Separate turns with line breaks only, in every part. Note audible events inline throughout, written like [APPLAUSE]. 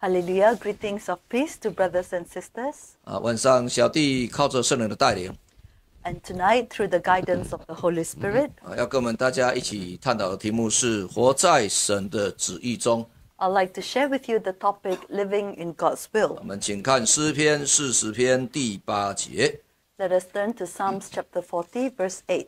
Hallelujah, greetings of peace to brothers and sisters.
啊，晚上小弟靠着圣灵的带领。
And tonight, through the guidance of the Holy Spirit,
would
like to share with you the topic Living in God's will. 我
们请看诗篇四十篇第八节。
Let us turn to Psalms chapter 40, verse 8.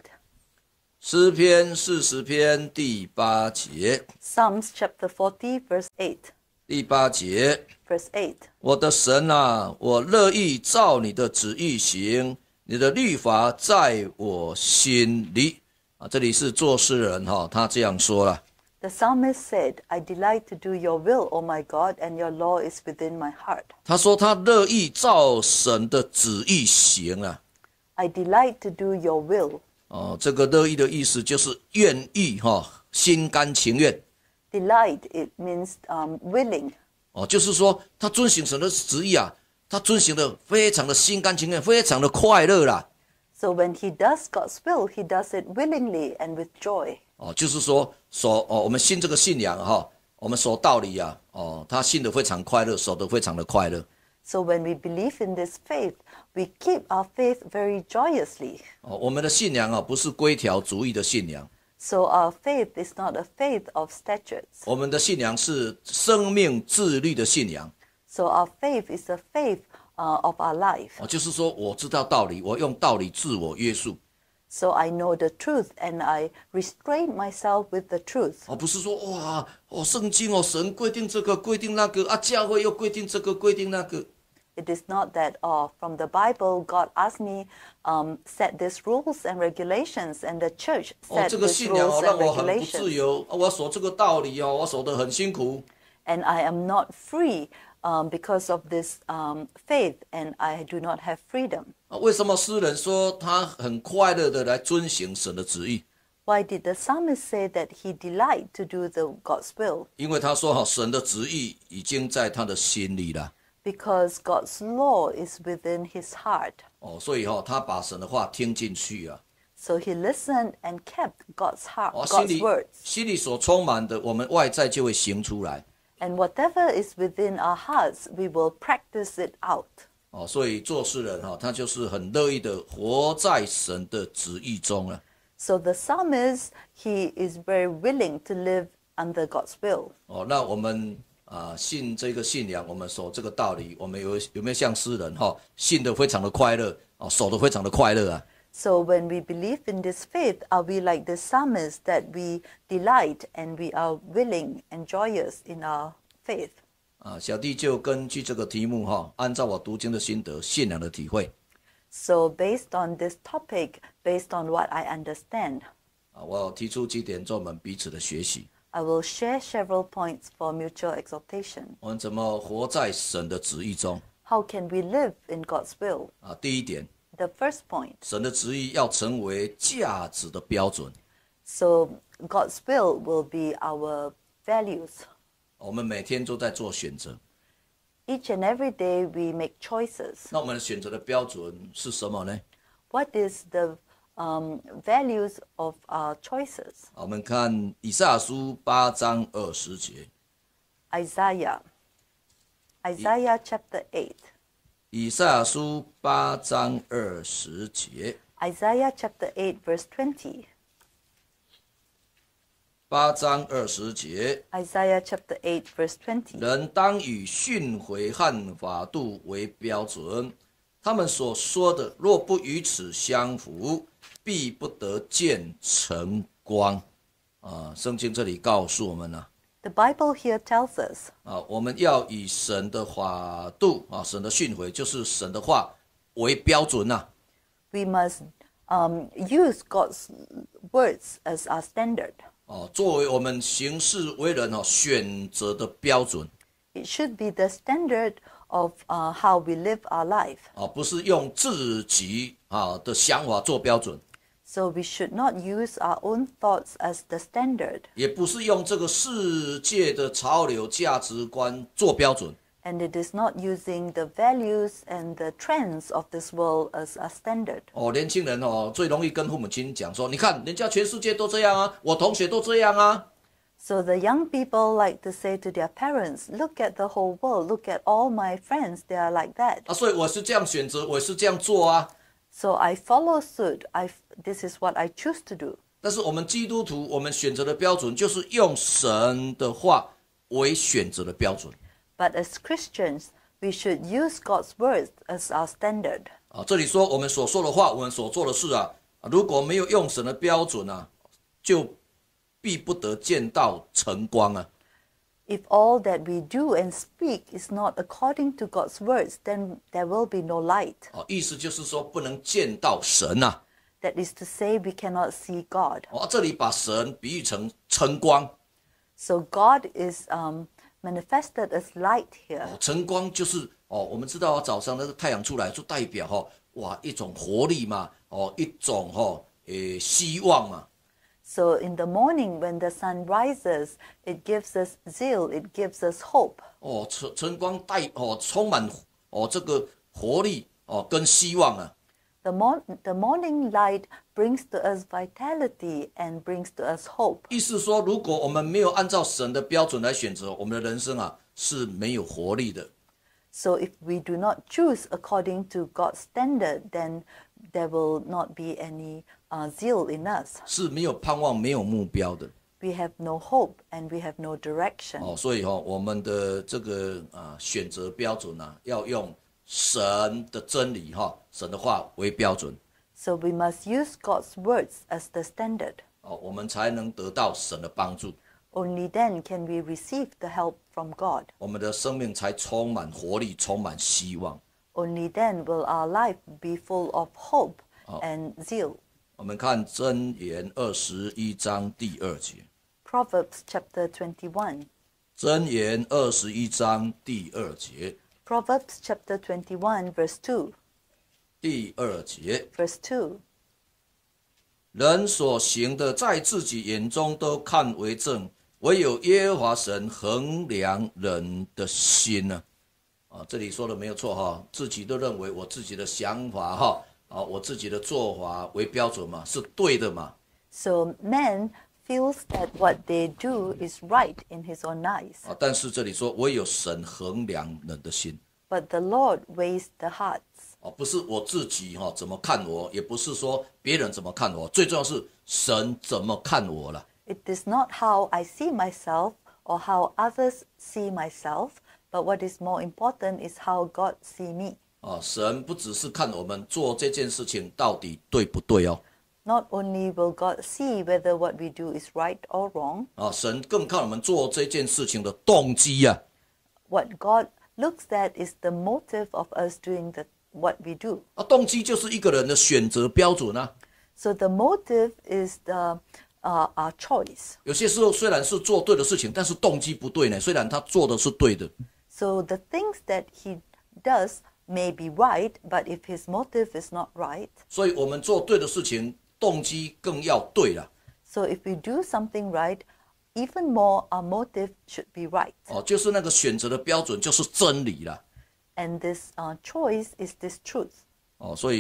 诗篇四十篇第八节。
Psalms chapter forty verse eight。
第八节。Verse eight。我的神啊，我乐意照你的旨意行，你的律法在我心里。啊，这里是作诗人哈，他这样说了。
The psalmist said, "I delight to do your will, O my God, and your law is within my heart."
他说他乐意照神的旨意行啊。
I delight to do your will.
哦，这个乐意的意思就是愿意哈，心甘情愿。
Delight it means um willing。
哦，就是说他遵循神的旨意啊，他遵循的非常的心甘情愿，非常的快乐啦。
So when he does God's will, he does it willingly and with joy。
哦，就是说，说哦，我们信这个信仰哈，我们说道理呀，哦，他信的非常快乐，守的非常的快乐。
So when we believe in this faith, we keep our faith very joyously.
哦，我们的信仰啊，不是规条逐一的信仰。
So our faith is not a faith of statutes.
我们的信仰是生命自律的信仰。
So our faith is a faith uh, of our life.
哦，就是说我知道道理，我用道理自我约束。
So I know the truth and I restrain myself with the truth. 哦，不是说哇，哦，圣经哦，神规
定这个，规定那个啊，教会又规定这个，规定那个。
it is not that, oh, from the Bible, God asked me um, set these rules and regulations, and the church set these rules and regulations. 自由。啊我要守这个道理哦，我守得很辛苦。and I am not free um, because of this um, faith, and I do not have freedom. Why did the psalmist say that he delight to do the God's will?
因为他说哈，神的旨意已经在他的心里了。
because God's law is within his heart. so he listened and kept God's heart, 哦，心 God's 里 words.
心里所充满的，我们外在就会行出来。
And whatever is within our hearts, we will practice it out.
哦，所以做事人哈、哦，他就是很乐意的活在神的旨意中了。
So the psalmist, he is very willing to live under God's will.
哦，那我们啊，信这个信仰，我们守这个道理，我们有有没有像诗人哈，信的非常的快乐啊，守的非常的快乐啊。
So when we believe in this faith, are we like the summers that we delight and we are willing and joyous in our faith？
啊，小弟就根据这个题目哈，按照我读经的心得、信仰的体会。
So based on this topic, based on what I understand。
啊，我提出几点，做我们彼此的学习。
I will share several points for mutual exhortation. How can we live in God's will? the first point.
神的旨意要成为价值的标准。
So God's will will be our values. Each and every day we make choices.
那我们选择的标准是什么呢
？What is the 嗯，values of choices。
我们看以赛亚书八章二十节。
Isaiah, Isaiah chapter eight。
以赛亚书八章二十节。
Isaiah chapter eight, verse twenty。
八章二十节。
Isaiah chapter eight, verse twenty。
人当以训诲、汉法度为标准。他们所说的，若不与此相符，必不得见晨光，啊，圣经这里告诉我们呢。
The Bible here tells us，
啊，我们要以神的法度啊，神的训诲，就是神的话为标准呐。
We must，um u s e God's words as our standard。
哦，作为我们行事为人哦选择的标准。
It should be the standard of，u h h o w we live our life。
啊，不是用自己啊的想法做标准。
So we should not use our own thoughts as the standard. And it is not using the values and the trends of this world as a standard. so the young people like to say to their parents, "Look at the whole world. Look at all my friends. They are like that." So I follow suit。I，this is what I choose to do。但
是，我们基督徒，我们选择的标准就是用神的话为选择的标准。
But as Christians, we should use God's words as our standard。
啊，这里说我们所说的话，我们所做的事啊，如果没有用神的标准啊，就必不得见到晨光啊。
If all that we do and speak is not according to God's words, then there will be no light.
哦，意思就是说不能见到神呐、啊。
That is to say, we cannot see God.
哦，这里把神比喻成晨光。
So God is um manifested as light here. 哦，
晨光就是哦，我们知道早上那个太阳出来就代表哈、哦，哇，一种活力嘛，哦，一种哈、哦，诶，希望嘛。
so in the morning when the sun rises, it gives us zeal, it gives us hope.
哦，晨晨光带哦充满哦这个活力哦跟希望啊。
The mor the morning light brings to us vitality and brings to us hope.
意思说，如果我们没有按照神的标准来选择，我们的人生啊是没有活力的。
So if we do not choose according to God's standard, then there will not be any uh, zeal in us.
是没有盼望、没有目标的。
We have no hope and we have no direction. 哦，
所以哈、哦，我们的这个啊选择标准呢、啊，要用神的真理哈、哦，神的话为标准。
So we must use God's words as the standard.
哦，我们才能得到神的帮助。
Only then can we receive the help from
God. 我们的生命才充满活力，充满希望。
Only then will our life be full of hope and zeal.
我们看箴言二十一章第二节。
Proverbs chapter twenty one。
箴言二十一章第二节。
Proverbs chapter twenty one verse two。
第二节。Verse two。人所行的，在自己眼中都看为正，唯有耶和华神衡量人的心呢。啊，这里说的没有错哈，自己都认为我自己的想法哈。啊，我自己的做法为标准嘛，是对的嘛。
So man feels that what they do is right in his own eyes. 啊，
但是这里说，我有神衡量人的心。
But the Lord weighs the hearts. 啊，不
是我自己哈、啊、怎么看我，也不是说别人怎么看我，最重要是神怎么看我了。
It is not how I see myself or how others see myself, but what is more important is how God see me.
啊，神不只是看我们做这件事情到底对不对哦。
Not only will God see whether what we do is right or wrong. God looks at is the motive of us doing the what we do.
the
motive is the uh, our choice. the things that he does may be right, but if his motive is not right, so if we do something right, even more our motive should be right. And this uh, choice is this truth. so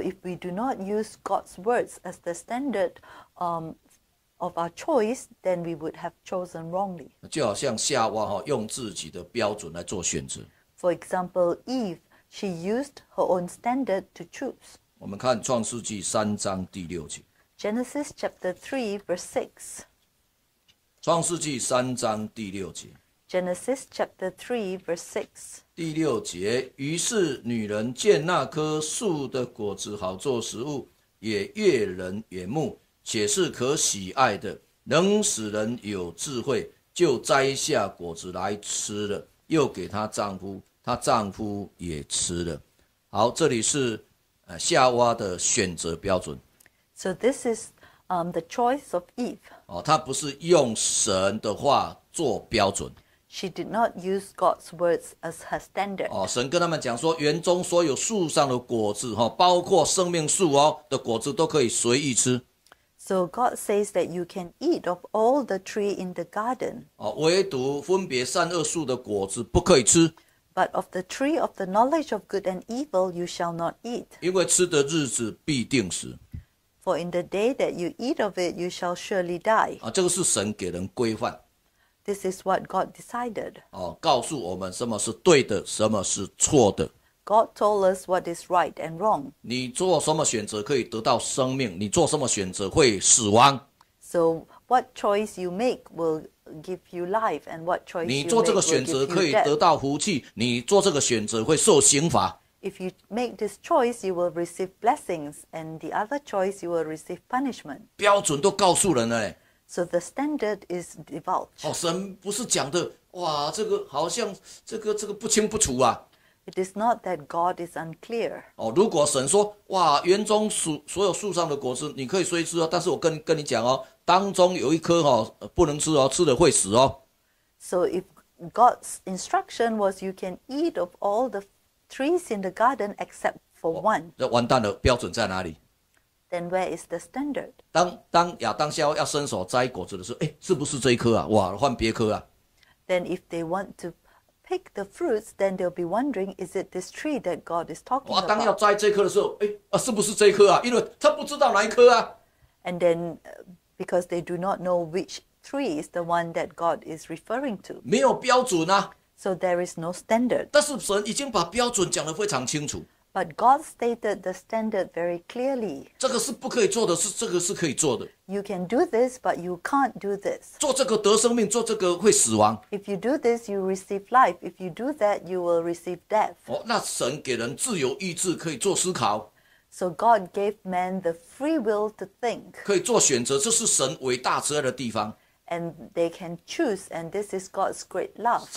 if we do not use God's words as the standard, um, of our choice, then we would have chosen wrongly.
就好像夏娃哈用自己的标准来做选择。
For example, Eve, she used her own standard to choose.
我们看创世纪三章第六节。
Genesis chapter 3 verse 6.
创世纪三章第六节。
Genesis chapter 3 verse 6.
第六节，于是女人见那棵树的果子好做食物，也悦人眼目。且是可喜爱的，能使人有智慧，就摘下果子来吃了。又给她丈夫，她丈夫也吃了。好，这里是呃夏娃的选择标准。
So this is um the choice of Eve.
哦，她不是用神的话做标准。
She did not use God's words as her standard. 哦，
神跟他们讲说，园中所有树上的果子，哈，包括生命树哦的果子，都可以随意吃。
So God says that you can eat of all the tree in the garden. But of the tree of the knowledge of good and evil you shall not eat. For in the day that you eat of it, you shall surely die. This is what God decided.
哦，告诉我们什么是对的，什么是错的。
God told us what is right and wrong.
你做什么选择可以得到生命？你做什么选择会死亡
？So what choice you make will give you life, and what choice 你 you 做这 make 个 will 选 give 择 you 可以 death. 得到
福气，你做这个选择会受刑罚。
If you make this choice, you will receive blessings, and the other choice, you will receive punishment.
标准都告诉人了嘞。
So the standard is divulged. 哦，神不是讲的哇，这个好像这个这个不清不楚啊。It is is not that unclear. God
哦，如果神说哇，园中树所有树上的果子，你可以随吃哦，但是我跟跟你讲哦，当中有一颗哦不能吃哦，吃了会死哦。
So if God's instruction was you can eat of all the trees in the garden except for one，
那完蛋了，标准在哪里
？Then where is the standard？
当当亚当夏娃要伸手摘果子的时候，哎，是不是这一颗啊？哇，换别颗啊
？Then if they want to pick the fruits, then they'll be wondering, is it this tree that God is talking about? And then, uh, because they do not know which tree is the one that God is referring to. So there is no standard. But God stated the standard very clearly. You can do this, but you can't do this. if you do this, you receive life. If you do that, you will receive death. so God gave man the free will to think. and they can choose, and this is God's great love.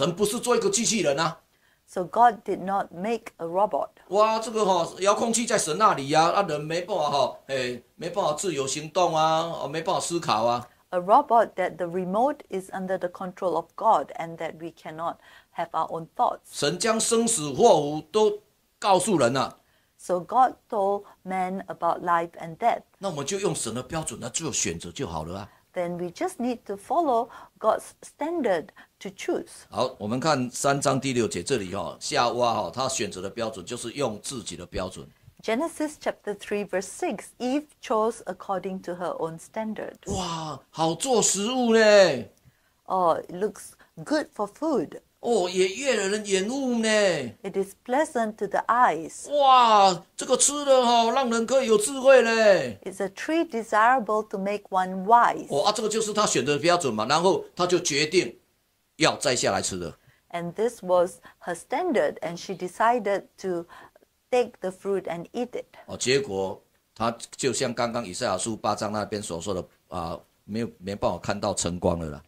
So God did not make a robot。
哇，这个哈遥控器在神那里呀，那人没办法哈，哎，没办法自由行动啊，哦，没办法思考啊。
A robot that the remote is under the control of God and that we cannot have our own thoughts。
神将生死祸福都告诉人了。
So God told men about life and death。
那我们就用神的标准来做选择就好了啊。
then we just need to follow God's standard to choose. chapter 3 verse 6 Eve chose according to her own standard. it looks good for food. 哦，也越让人眼雾呢。It is pleasant to the eyes。哇，这个吃的哈，让人可以有智慧嘞。It's a tree desirable to make one wise。哦
啊，这个就是他选择的标准嘛，然后他就决定要摘下来吃的。
And this was her standard, and she decided to take the fruit and eat it。
哦，结果他就像刚刚以赛亚书八章那边所说的啊，没有没办法看到晨光了啦。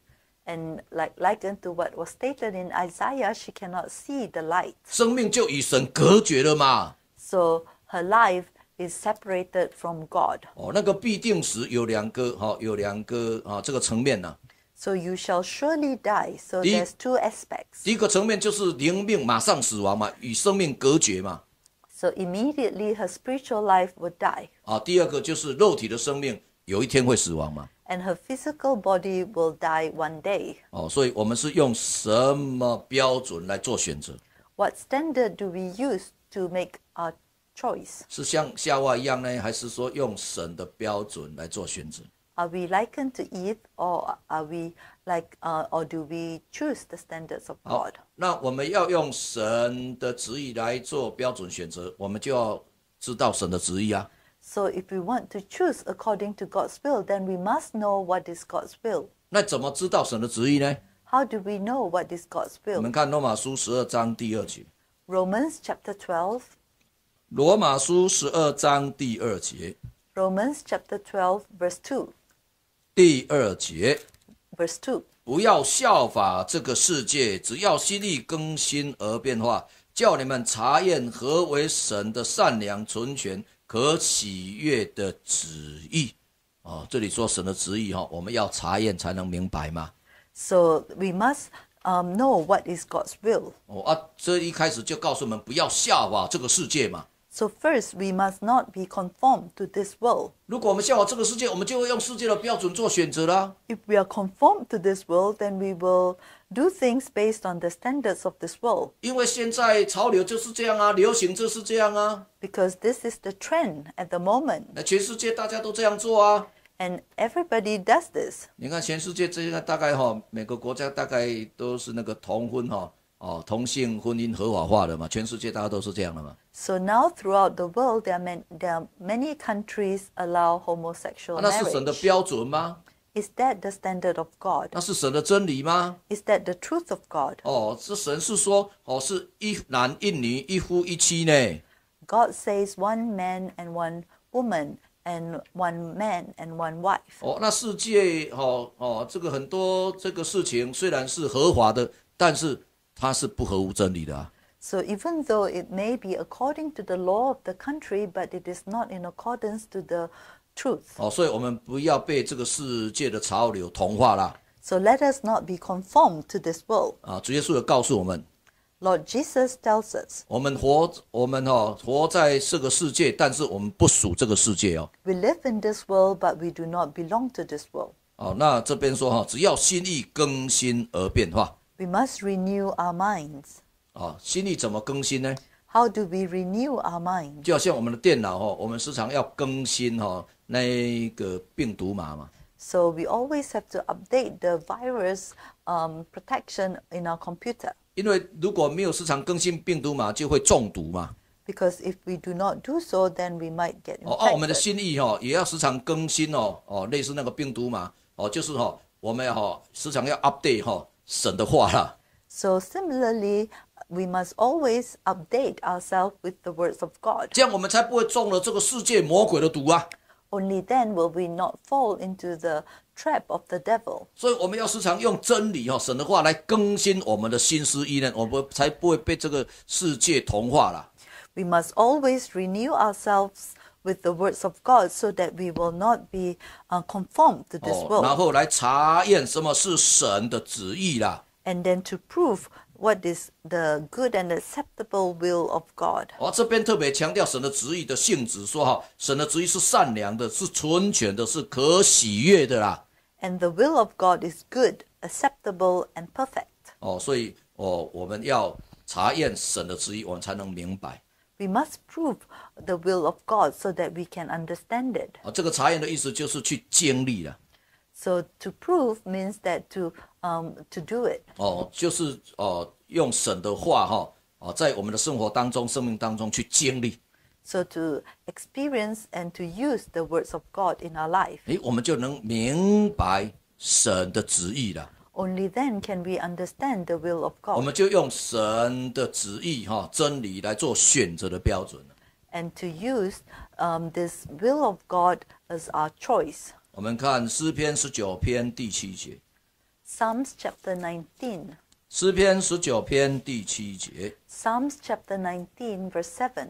And like l i k e u n to what was stated in Isaiah, she cannot see the light。
生命就与神隔绝了嘛。
So her life is separated from God。哦，那个
必定时有两个哈，有两个啊，这个层面呢
？So you shall surely die. So there's two aspects.
第一个层面就是灵命马上死亡嘛，与生命隔绝嘛。
So immediately her spiritual life would die。
啊，第二个就是肉体的生命有一天会死亡嘛？
And her physical body will die one day。
哦，所以我们是用什么标准来做选择
？What standard do we use to make our choice？
是像夏娃一样呢，还是说用神的标准来做选择
？Are we likened to Eve, or are we like, or do we choose the standards of God？
好，那我们要用神的旨意来做标准选择，我们就要知道神的旨意啊。
So choose God's to according to if will, we want then we must know what is God's will.
那怎么知道神的旨意呢
？How do we know what is God's will？我们
看罗马书十二章第二节。
Romans chapter twelve，
罗马书十二章第二节。
Romans chapter twelve, verse two，
第二节，verse two，不要效法这个世界，只要心利更新而变化，叫你们查验何为神的善良、纯全。和喜悦的旨意，哦，这里说神的旨意哈，我们要查验才能明白吗
？So we must um know what is God's will.
哦啊，这一开始就告诉我们不要笑话这个世界嘛。
So first we must not be conformed to this world. 如果我们效法这个世界，我
们就会用世界的标准做选择啦。
If we are conformed to this world, then we will Do things based on the standards of this world，
因为现在潮流就是这样啊，流行就是
这样啊。Because this is the trend at the moment。那全世界大家都这样做啊。And everybody does this。
你看全世界这个大概哈，每个国家大概都是那个同婚哈，哦，同性婚姻合法化的嘛，全世界大家都是这样的嘛。
So now throughout the world, there are many countries allow homosexual marriage。那是神
的标准吗？
Is that the standard of God？那
是神的真理吗？Is that the truth of God？哦，这神是说，哦，是一男一女，一夫一妻呢。
God says one man and one woman and one man and one wife。
哦，那世界，哦哦，这个很多这个事情虽然是合法的，但是它是不合乎真理的、啊。
So even though it may be according to the law of the country, but it is not in accordance to the truth
哦，所以我们不要被这个世界的潮流同化啦。
So let us not be conformed to this world.
啊，主耶稣也告诉我们
，Lord Jesus tells us，
我们活我们哦活在这个世界，但是我们不属这个世界哦。
We live in this world, but we do not belong to this world.
哦，那这边说哈，只要心意更新而变化。
We must renew our minds.
哦，心意怎么更新呢
？How do we renew our
mind？就好像我们的电脑哦，我们时常要更新哈。那个病毒码嘛
，So we always have to update the virus um protection in our computer。
因为如果没有时常更新病毒码，就会中毒嘛。
Because if we do not do so, then we might get infected. 哦，我
们的心意吼也要时常更新哦哦，类似那个病毒嘛哦，就是吼我们吼时常要 update 吼神的话啦。
So similarly, we must always update ourselves with the words of God。
这样我们才不会中了这个世界魔鬼的毒啊！
Only then will we not fall into the trap of the devil. we must always renew ourselves with the words of God, so that we will not be uh, conformed to this and then to prove what is the good and acceptable will of God。哦，这边
特别强调神的旨意的性质，说哈，神的旨意是善良的，是纯全的，是可喜悦的啦。
And the will of God is good, acceptable, and perfect。
哦，所以哦，我们要查验神的旨意，我们才能明白。
We must prove the will of God so that we can understand it。
啊，这个查验的意思就是去经历了。
So to prove means that to um to do it. it。
哦，就是哦，用神的话哈，哦，在我们的生活当中、生命当中去经历。
So to experience and to use the words of God in our life。诶，
我们就能明白神的旨意了。
Only then can we understand the will of God。我们
就用神的旨意哈、真理来做选择的标
准了。and to use um, this will of God as our choice.
我们看诗篇十九篇第七节，
Psalms chapter nineteen，
诗篇十九篇第七节。
Psalm chapter nineteen, verse seven.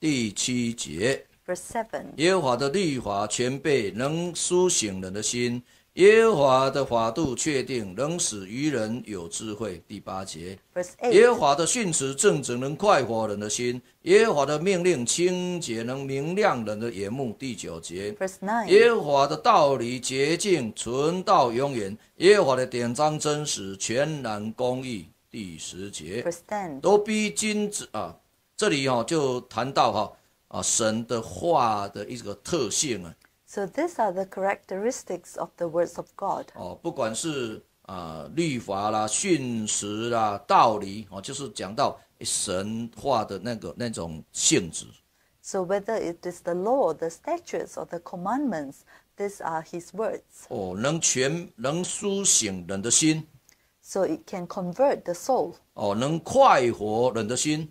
第七节。Verse seven. 耶华的律法全备，能苏醒人的心。耶和华的法度确定，能使愚人有智慧。第八节。耶和华的训词正直，能快活人的心。耶和华的命令清洁，能明亮人的眼目。第九节。耶和华的道理洁净，存到永远。耶和华的典章真实，全然公义。第十节。都逼君子啊！这里哈就谈到哈啊神的话的一个特性啊。
So these are the characteristics of the words of God.
哦，不管是啊、呃、律法啦、训词啦、道理哦，就是讲到神话的那个那种性质。
So whether it is the law, the statutes, or the commandments, these are His words.
哦，能全能苏醒人的心。
So it can convert the soul.
哦，能快活人的心。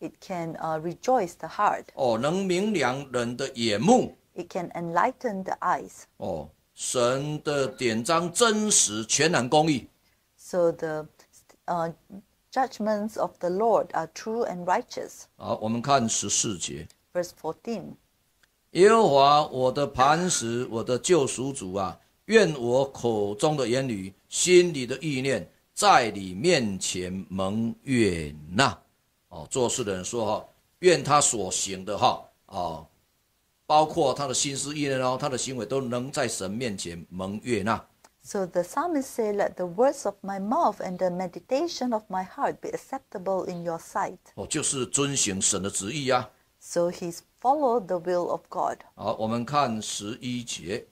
It can uh, rejoice the heart.
哦，能明亮人的眼目。
It can enlighten the eyes。
哦，神的典章真实全然公义。
So the judgments of the Lord are true and righteous。
好，我们看十四节。
Verse fourteen。
耶和华我的磐石，我的救赎主啊，愿我口中的言语、心里的意念，在你面前蒙悦纳。哦，做事的人说哈，愿他所行的哈，啊。包括他的心思意念哦，他的行为都能在神面前蒙悦纳。
So the psalmist say, let the words of my mouth and the meditation of my heart be acceptable in your sight。
哦，就是遵循神的旨意呀。
So he's followed the will of God。
好，我们看十一节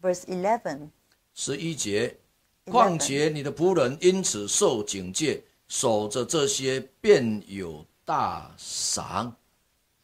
，verse eleven，
十一节，况且你的仆人因此受警戒，守着这些，便有大赏。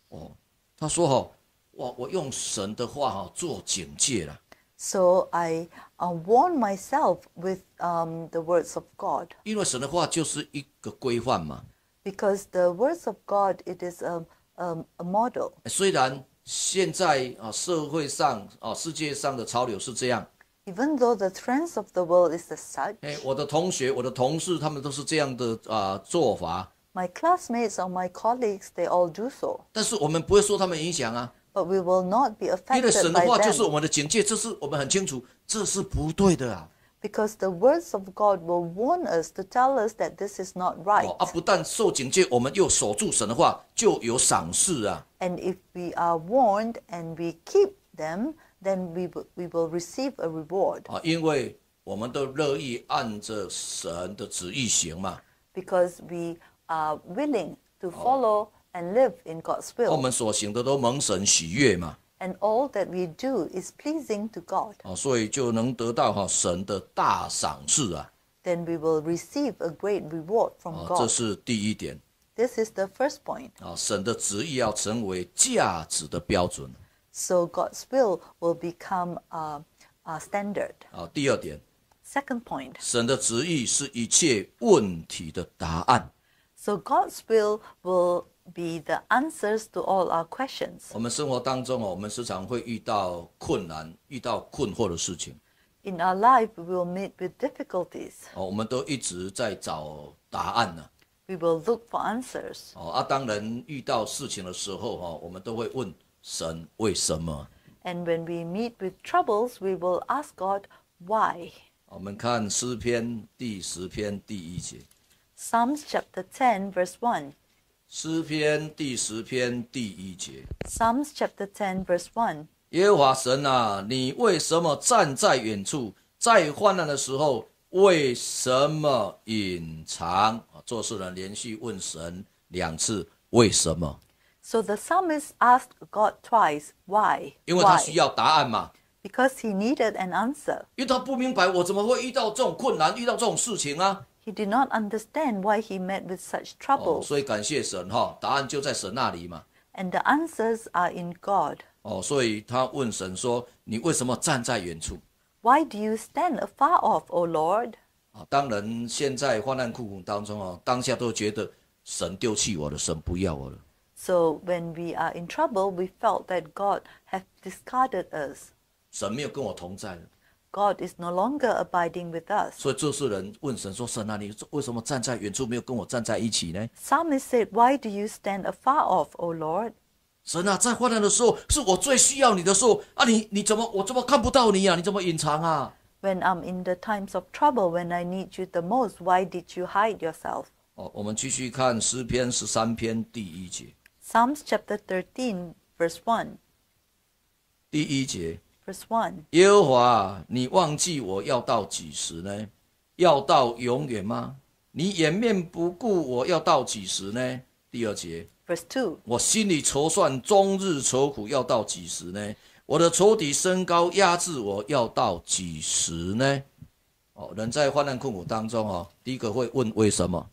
哦，他说哦。我我用神的话哈做警戒了
，So I warn myself with the words of God.
因为神的话就是一个规范嘛。
Because the words of God, it is a a model.
虽然现在啊，社会上啊，世界上的潮流是这样。
Even though the trends of the world is the such. 哎，
我的同学、我的同事，他们都是这样的啊做法。
My classmates or my colleagues, they all do so. 但
是我们不会受他们影响啊。
but we will not be affected by
that.
Because the words of God will warn us to tell us that this is not right. 哦
啊，不但受警戒，我们又守住神的话，就有赏赐啊。
And if we are warned and we keep them, then we we will receive a reward.
啊，因为我们都乐意按着神的旨意行嘛。
Because we are willing to follow and live in God's will. 我们
所行的都蒙神喜悦嘛。
And all that we do is pleasing to God.
哦，所以就能得到哈神的大赏赐啊。
Then we will receive a great reward from God. 这
是第一点。
This is the first point.
啊，神的旨意要成为价值的标准。
So God's will will become a, a standard.
啊，第二点。
Second point.
神的旨意是一切问题的答案。
So God's will will be the answers to all our questions.
我们生活当中哦，我们时常会遇到困难、遇到困惑的事情。
In our life, we will meet with difficulties.
哦，我们都一直在找答案呢。
We will look for answers. 哦，
啊，当人遇到事情的时候哈、哦，我们都会问神为什么。
And when we meet with troubles, we will ask God why.
我们看诗篇第十篇第一节。
Psalms chapter ten verse one.
诗篇第十篇第一节。
Psalms chapter ten verse one。
耶和华神啊，你为什么站在远处？在患难的时候，为什么隐藏？啊，作事人连续问神两次为什么
？So the psalmist asked God twice why? 因
为他需要答案嘛
？Because he needed an answer.
因为他不明白我怎么会遇到这种困难，遇到这种事情啊？
He did not understand why he met with such trouble. 哦，所
以感谢神哈，答案就在神那里嘛。
And the answers are in God.
哦，所以他问神说：“你为什么站在远处
？”Why do you stand afar off, O Lord?
啊，当人现在患难困苦当中啊，当下都觉得神丢弃我了，神不要我了。
So when we are in trouble, we felt that God had discarded us.
神没有跟我同在了。
God is no longer abiding with us.
所以这是人问神说：“神啊，你为什么站在远处，没有跟我站在一起呢
said, Why do you stand afar off, O Lord?？”
神啊，在患难的时候，是我最需要你的时候啊！你你怎么我怎么看不到你啊？你怎么隐藏啊
？When I'm in the times of trouble, when I need you the most, why did you hide yourself?
哦，我们继续看诗篇十三篇第一节
，Psalms chapter 13, verse 1.
第一节，Verse one. 耶和华，你忘记我要到几时呢？要到永远吗？你掩面不顾我要到几时呢？第二节，Verse two. 我心里筹算，终日愁苦要到几时呢？我的仇敌身高压制我要到几时呢？哦，人在患难困苦当中哦，第一个会问为什么？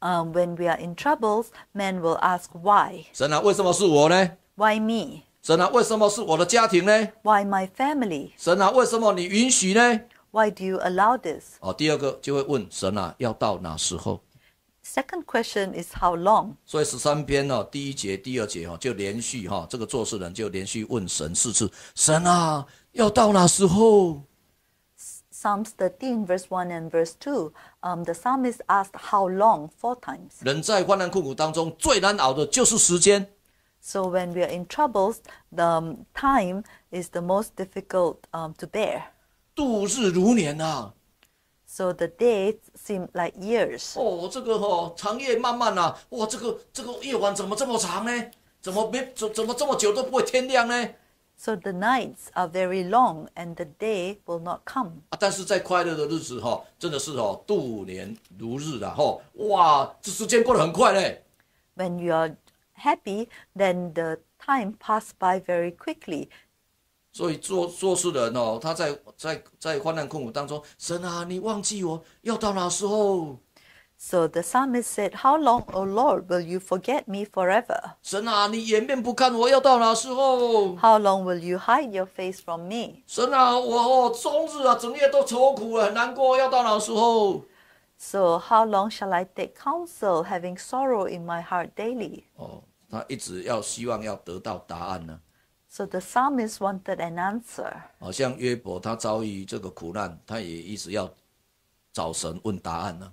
呃，When we are in troubles, men will ask why。
神啊，为什么是我呢
？Why me？
神啊，为什么是我的家庭呢
？Why my family？神啊，为什么你允许呢？Why do you allow this？
哦，第二个就会问神啊，要到哪时候
？Second question is how long？
所以十三篇呢，第一节、第二节哈，就连续哈，这个做事人就连续问神四次：神啊，要到哪时候
？Psalm 13, verse one and verse t 2, um, the psalmist asked how long four times.
人在患难困苦当中最难熬的就是时间。
So when we are in troubles, the um, time is the most difficult um, to bear. 度日如年呐、啊。So the days seem like years. 哦，这
个哦，长夜漫漫呐、啊，哇，这个这个夜晚怎么这么长呢？
怎么没怎怎么这么久都不会天亮呢？So oh, the nights are very long and the day will not come.
啊，但是在快乐的日子哈、哦，真的是哦，度年如日啊，哈、哦，
哇，这时间过得很快嘞。When you are happy, then the time passed by very quickly. so, the psalmist said, How long, O Lord, will you forget me forever? 神啊，你掩面不看我，要到哪时候？How long will you hide your face from me? 神啊，我哦，终日啊，整夜都愁苦了，很难过，要到哪时候？So how long shall I take counsel, having sorrow in my heart daily? 哦，oh.
他一直要希望要得到答案呢。
So the p s a l m i s t wanted an answer。
好像约伯他遭遇这个苦难，他也一直要找神问答案呢。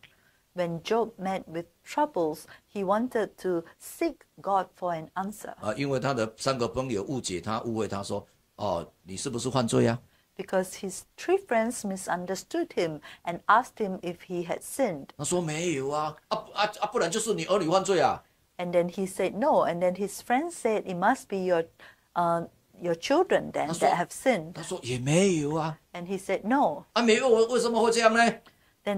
When Job met with troubles, he wanted to seek God for an answer。啊，
因为他的三个朋友误解他，误会他说：“哦，你是不是犯罪呀
？”Because his three friends misunderstood him and asked him if he had sinned。
他说：“没有啊，啊啊啊，不然就是你儿女犯罪啊。”
And then he said no. And then his friend said it must be your uh, your children then that have sinned. And he said no. then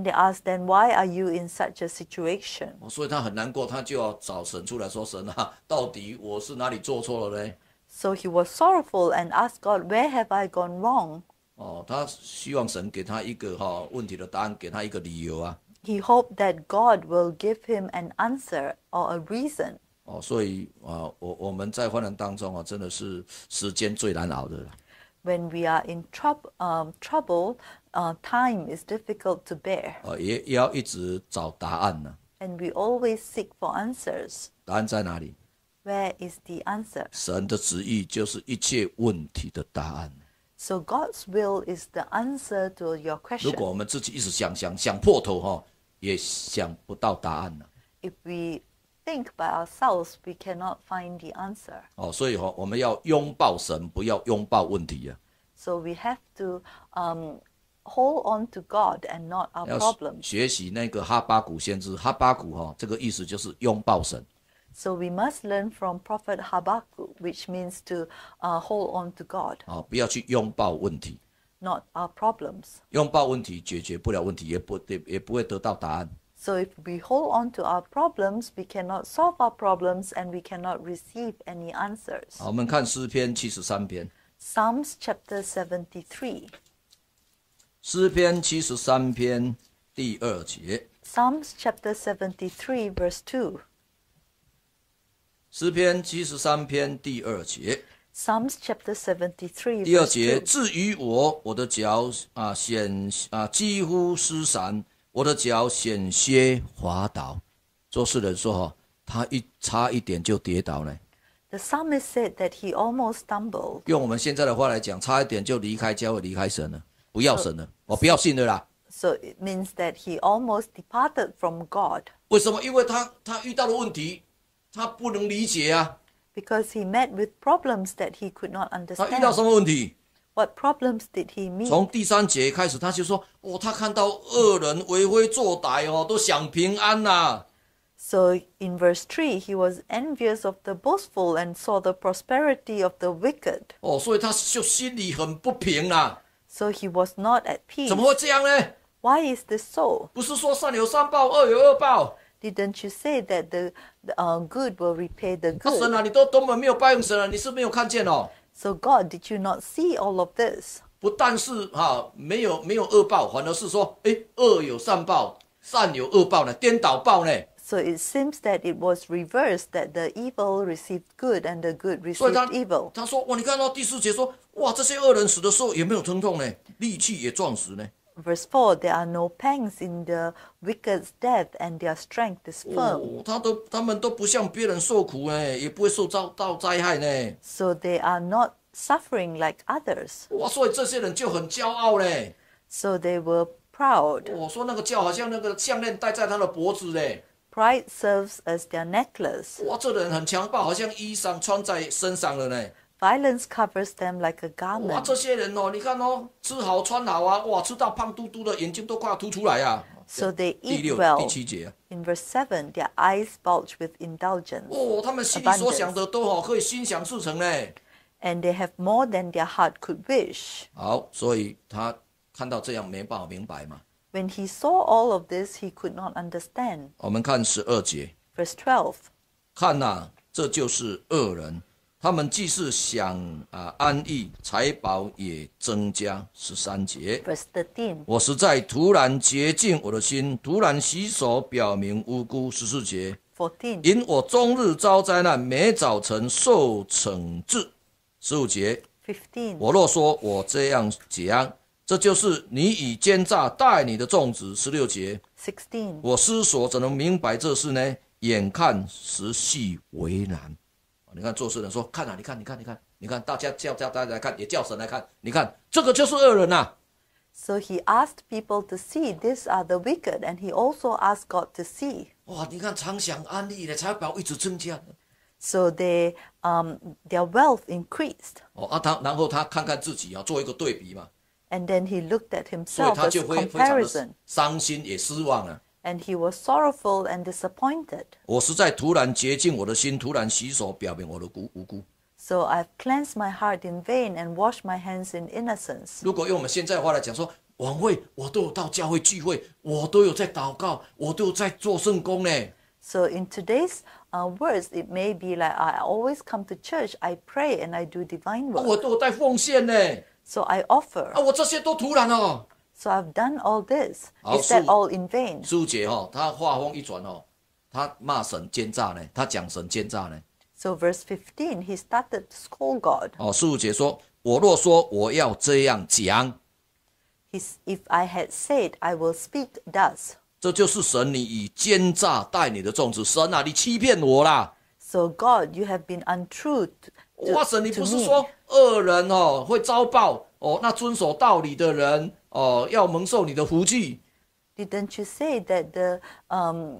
they asked, then why are you in such a situation?
[LAUGHS]
So he was sorrowful and asked God, where have I gone wrong?？”
哦，他希望神给他一个哈、问题的答案，给他一个理由啊。
he hoped that God will give him an answer or a reason.
哦，所以啊，我我们在患难当中啊，真的是时间最难熬的了。
When we are in trouble, um, trouble, uh, time is difficult to bear.
啊，也也要一直找答案呢。
And we always seek for answers.
答案在哪里
？Where is the answer?
神的旨意就是一切问题的答案。
So g o d s will is the answer to your question。如果我
们自己一直想想想破头哈，也想不到答案了。
If we think by ourselves, we cannot find the answer。
哦，所以哈，我们要拥抱神，不要拥抱问题呀。
So we have to um hold on to God and not our problems。
学习那个哈巴谷先知，哈巴谷哈，这个意思就是拥抱神。
So we must learn from Prophet Habakkuk, which means to uh, hold on to God.
啊，不要去拥抱问题。
Not our problems.
拥抱问题解决不了问题，也不也也不会得到答案。
So if we hold on to our problems, we cannot solve our problems and we cannot receive any answers. 好，我们
看诗篇七十三篇。
Psalms chapter seventy three.
诗篇七十三篇第二节。
Psalms chapter seventy three verse two.
诗篇七十三篇第二节
，Psalms chapter three seventy。第二节，至
于我，我的脚啊险啊几乎失散，我的脚险些滑倒。做事人说：“哈，他一差一点就跌倒了。
”The psalmist said that he almost stumbled。
用我们现在的话来讲，差一点就离开家或离开神了，不要神了，我不要信，对啦。
s o it means that he almost departed from God。为什么？因为他他遇到了问题。他不能理解啊，because he met with problems that he could not understand。他遇到什么问题？What problems did he meet？从
第三节开始，他就说：“哦，他看到恶人为非作歹哦，都想
平安呐。”So in verse three, he was envious of the boastful and saw the prosperity of the wicked。
哦，所以他就心里很不平啊。
So he was not at peace。怎么会这样呢？Why is this so？不是说善有善报，恶有恶报。Didn't you say that the good will repay the good？阿神啊，你都根
本没有拜神啊，你是没有看见哦。
So God, did you not see all of this？不但
是哈没有没有恶报，反而是说，哎，恶有善报，善有恶报呢，颠倒报呢。
So it seems that it was reversed that the evil received good and the good received evil。
他说哇，你看到第四节说哇，这些恶人死的时候也没有疼痛呢，力气也壮实呢。
Verse four, there are no pangs in the wicked's death, and their strength is firm.
他都他们都不像别人受苦哎，也不会受遭到
灾害呢。So they are not suffering like others. 哇，所以这些人就很
骄傲嘞。So they were proud. 我说那个叫好像那个项链戴在他的脖子嘞。
Pride serves as their necklace. 哇，这人很强
暴，好像衣裳穿在身上了呢。
Violence covers them like a garment。哇，这
些人哦，你看哦，吃好穿好啊，哇，吃到胖嘟嘟的，眼睛都快要凸出来啊。So they eat well. 第七节。
In verse seven, their eyes bulge with indulgence. 哦，他们心里所想的都好，可以心想事成嘞。And they have more than their heart could wish.
好，所以他看到这样没办法明白嘛。
When he saw all of this, he could not understand.
我们看十二节。
Verse twelve.
看呐，这就是恶人。他们既是想啊安逸，财宝也增加。十三节。我实在突然洁净我的心，突然洗手，表明无辜。十四节。因我终日遭灾难，每早晨受惩治。十五节。
Fifteen。我
若说我这样讲，这就是你以奸诈待你的种植。十六节。Sixteen。我思索怎能明白这事呢？眼看时系为难。你看做事人说，看啊，你看，你看，你看，你看，大家叫叫大家来看，也叫神来看，你看这个就是恶人呐。
So he asked people to see these are the wicked, and he also asked God to see. 哇，你看，常想安利的财宝一直增加。So t h e y um their wealth increased.
哦啊，他然后他看看自己啊，做一个对比嘛。
And then he looked at himself as comparison. 所以，他就会非常的
伤心也失望啊。
And he was sorrowful and disappointed. So i I've cleansed my heart in vain and washed my hands in innocence. 如果用我
们现在的话来讲说，晚会我都有到教会聚会，我都有在祷告，我都有在
做圣工呢。So in today's uh, words, it may be like I always come to church, I pray and I do divine 啊 work. 我都有在奉献呢。So I offer. 啊，我这些都突然哦。So I've done all this. It's all a in vain.
苏杰哦，他话锋一转哦，他骂神奸诈呢，他讲神奸诈呢。
So verse fifteen, he started to call God. 哦，
苏杰说：“我若说我要这样讲
，He if I had said I will speak thus，
这就是神你以奸诈待你的种子。神啊，你欺骗我啦
！So God, you have been untrue. 哇，神你不是说
恶人哦会遭报哦？那遵守道理的人。哦，要蒙受你的福气。
Didn't you say that the um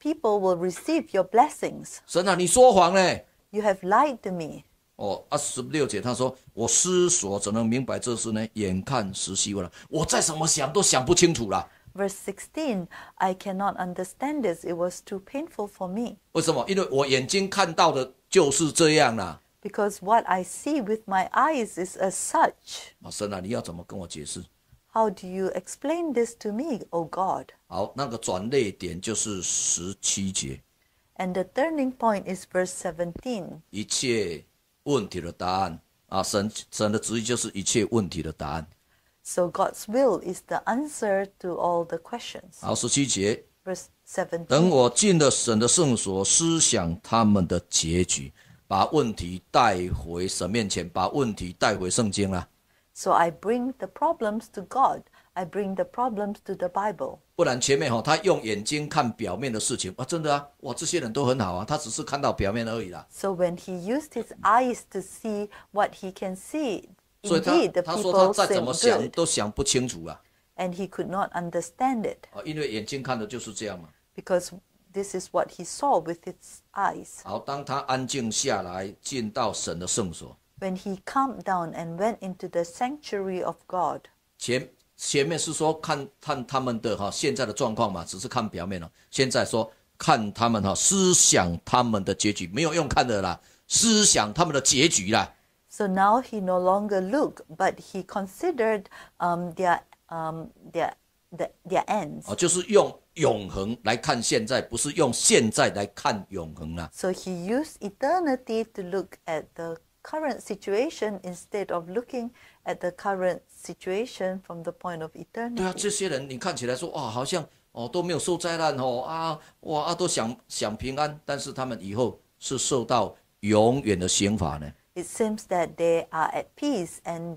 people will receive your blessings？
神啊，你说谎嘞
！You have lied to me。
哦，二十六节他说：“我思索怎能明白这事呢？”眼看十七了，我再怎么想都想不清楚了。
Verse sixteen, I cannot understand this. It was too painful for me.
为什么？因为我眼睛看到的就是这样
啦。Because what I see with my eyes is as such. 啊，神啊，你要怎么跟我解释？How do you explain this to me, O God？好，那个转捩点
就是十七节
，And the turning point is verse seventeen.
一切问题的答案啊，神神的旨意就是一切问题的答案。
So God's will is the answer to all the questions.
好，十七节
，Verse seventeen. 等我
进了神的圣所，思想他们的结局，把问题带回神面前，把问题带回圣经了。
So I bring the problems to God. I bring the problems to the Bible。
不然前面哈、哦，他用眼睛看表面的事情啊，真的啊，哇，这些人都很好啊，他只是看到表面而已啦。
So when he used his eyes to see what he can see, indeed the people 他说他再怎么想
都想不清楚啊。
And he could not understand it.
it。啊，因为眼睛看的就是这样嘛。
Because this is what he saw with his eyes。
好，当他安静下来，进到神的圣所。
when he calmed down and went into the sanctuary of God, God。
前前面是说看看他们的哈现在的状况嘛，只是看表面了。现在说看他们哈思想他们的结局，没有用看的啦，思想他们的结局啦。
So now he no longer looked, but he considered um their um their the their ends。哦，就
是用永恒来看现在，不是用现在来看永恒啦。
So he used eternity to look at the current situation instead of looking at the current situation from the point of eternity。对啊，
这些人你看起来说哇，好像哦都没有受灾难哦啊哇啊都想想平安，但是他们以后是受到永远的刑罚呢。
It seems that they are at peace and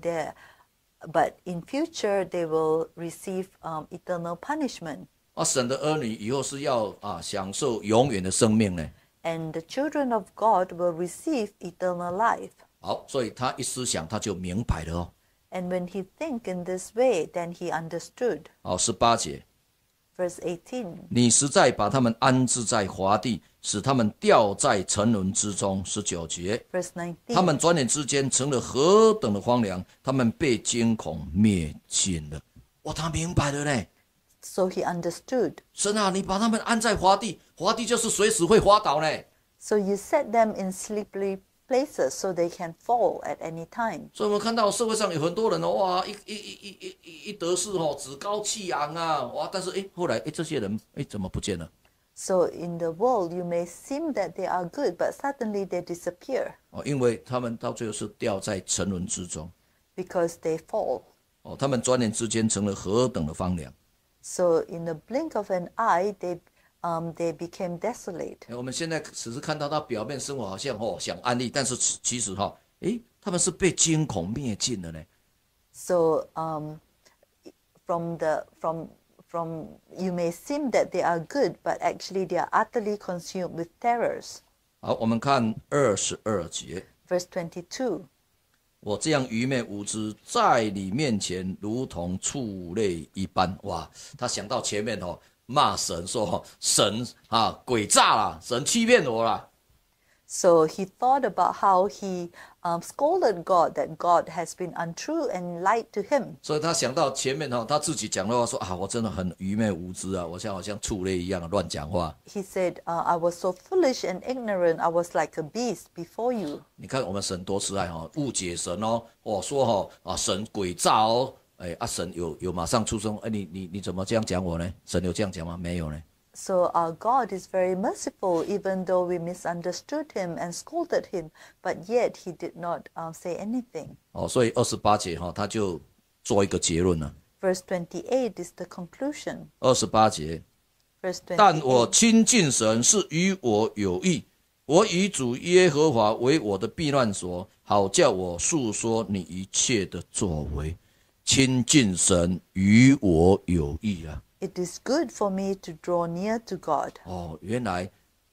but in future they will receive um eternal punishment。
啊，神的儿女以后是要啊享受永远的生命呢。
And the children of God will receive eternal life。
好，所以他一思想他就明白了哦。
And when he think in this way, then he understood。
好，十八节。
Verse eighteen。
你实在把他们安置在华地，使他们掉在沉沦之中。十九节。
Verse nineteen。他们转
眼之间成了何等的荒凉！他们被惊恐灭尽了。哇，他明白了嘞。
So he understood. So you set them in slippery places so they can fall at any time.
所以我们看到社会上有很多人哦，哇，一一一一一一得势哦，趾高气昂啊，哇，但是哎，后来哎，这些人哎怎么不见了
？So in the world, you may seem that they are good, but suddenly they disappear
哦，因为他们到最后是掉在沉沦之中
，because they fall.
哦，他们转眼之间成了何等的荒凉。
so in the blink of an eye, they um, they became desolate.
我们现在只是看到他表面生活好像哦想安逸，但是其实哈、哦，诶，他们是被惊恐灭尽了呢。
So um, from the from from you may seem that they are good, but actually they are utterly consumed with terrors.
好，我们看二十二节。Verse twenty-two. 我这样愚昧无知，在你面前如同畜类一般。哇，他想到前面哦，骂神说：“神啊，鬼诈了，神欺骗我了。”
So he thought about how he um scolded God that God has been untrue and lied to him。所以他
想到前面哈，他自己讲的话说啊，我真的很愚昧无知啊，我像好像畜类一样的乱讲话。
He said, "I was so foolish and ignorant. I was like a beast before you."
你看我们神多慈爱哈，误解神哦，我说哈啊神诡诈哦，哎啊神有有马上出生，哎你你你怎么这样讲我呢？神有这样讲吗？没有呢。
so our god is very merciful even though we misunderstood him and scolded him but yet he did not say anything
哦所以二十八节哈他就做一个结论呢二十八节但我亲近神是与我有益我以主耶和华为我的避难所好叫我诉说你一切的作为亲近神与我有益啊
It is good for me to draw near to God.
哦，原来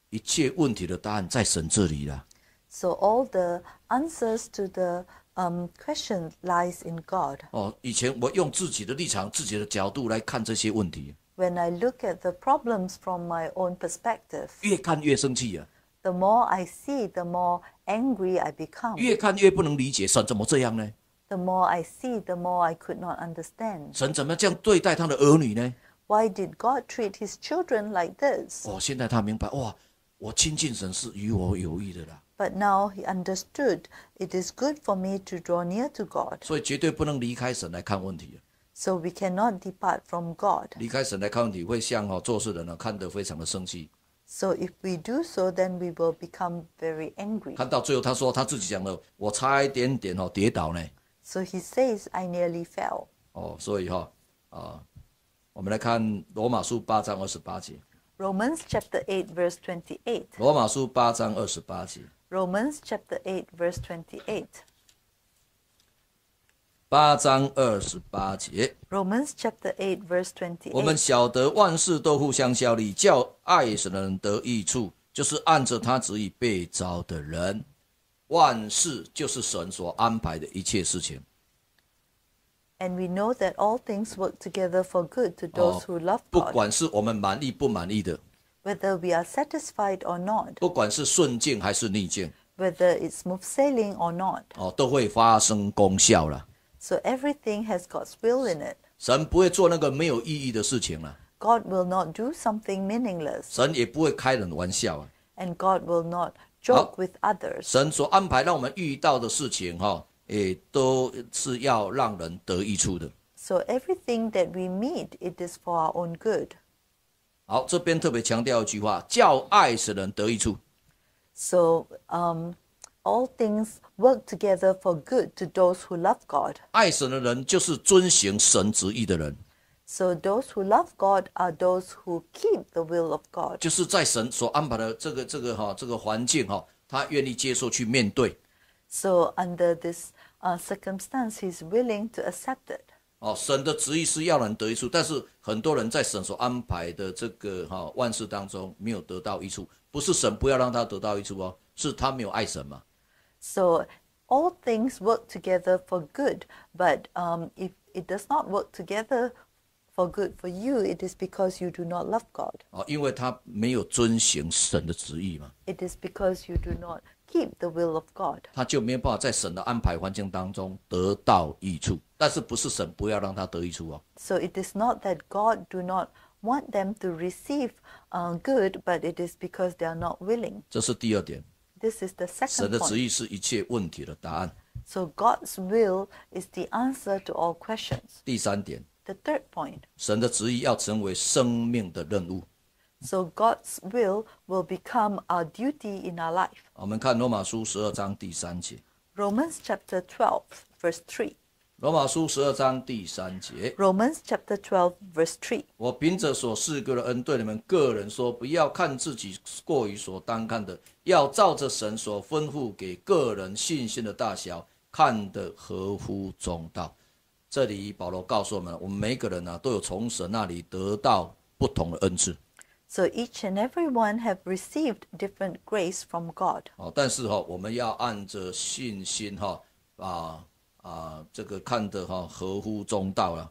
一切问题的答案在神这里了。
So oh, all the answers to the um question lies in God.
哦，以前我用自己的立场、自己的角度来看这些问题
，When oh, I look at the problems from my own perspective, more I see, the more angry I become. more I see, the more I could not understand. Why did God treat His children like this? But now he understood it is good for me to draw near to God. So we cannot depart from God. So if we do so, then we will become very angry. 看到
最后，他说他自己讲了，我差一点点哦跌倒呢。
So he says, I nearly fell.
我们来看《罗马书》八章二十八节。
Romans chapter eight verse twenty eight。
罗马书八章二十八节。
Romans chapter eight verse twenty eight。
八章二十八节。
Romans chapter eight verse twenty。我们
晓得万事都互相效力，叫爱神的人得益处，就是按着他旨意被召的人。万事就是神所安排的一切事情。
And we know that all things work together for good to those oh, who love God, Whether we are satisfied or not, Whether it's smooth sailing or not. So everything has God's will in it. God will not do something meaningless, And God will not joke with others.
诶，都是要让人得益处的。
So everything that we meet, it is for our own good.
好，这边特别强调一句话，叫爱使人得益处。
So, um, all things work together for good to those who love God.
爱神的人就是遵循神旨意的人。
So those who love God are those who keep the will of God.
就是在神所安排的这个这个哈这个环境哈，他愿意接受去面对。
So under this uh, circumstance, He's willing to accept it.
哦，神的旨意是要人得益处，但是很多人在神所安排的这个哈、哦、万事当中没有得到益处，不是神不要让他得到益处哦，是他没有爱神嘛。
So all things work together for good, but um, if it does not work together for good for you, it is because you do not love God.
哦，因为他没有遵行神的旨意嘛。
It is because you do not keep the will of God，
他就没有办法在神的安排环境当中得到益处。但是不是神不要让他得益处哦
？So it is not that God do not want them to receive uh, good, but it is because they are not willing.
这是第二点。
This is the second. 神的旨意
是一切问题的答案。
So God's will is the answer to all questions. The third point. So God's will will become our duty in our life.
我们看罗马书十二章第三节。
Romans chapter twelve,
verse three. 罗马书十二章第三节。Romans chapter twelve, verse three. 我凭着所赐给的恩，对你们个人说，不要看自己过于所单看的，要照着神所吩咐给个人信心的大小，看得合乎中道。这里保罗告诉我们，我们每个人呢，都有从神那里得到不同的恩赐。
So each and every one have received different grace from God.
哦，但是哈、哦，我们要按着信心哈、哦，啊啊，这个看的哈、哦、合乎中道了。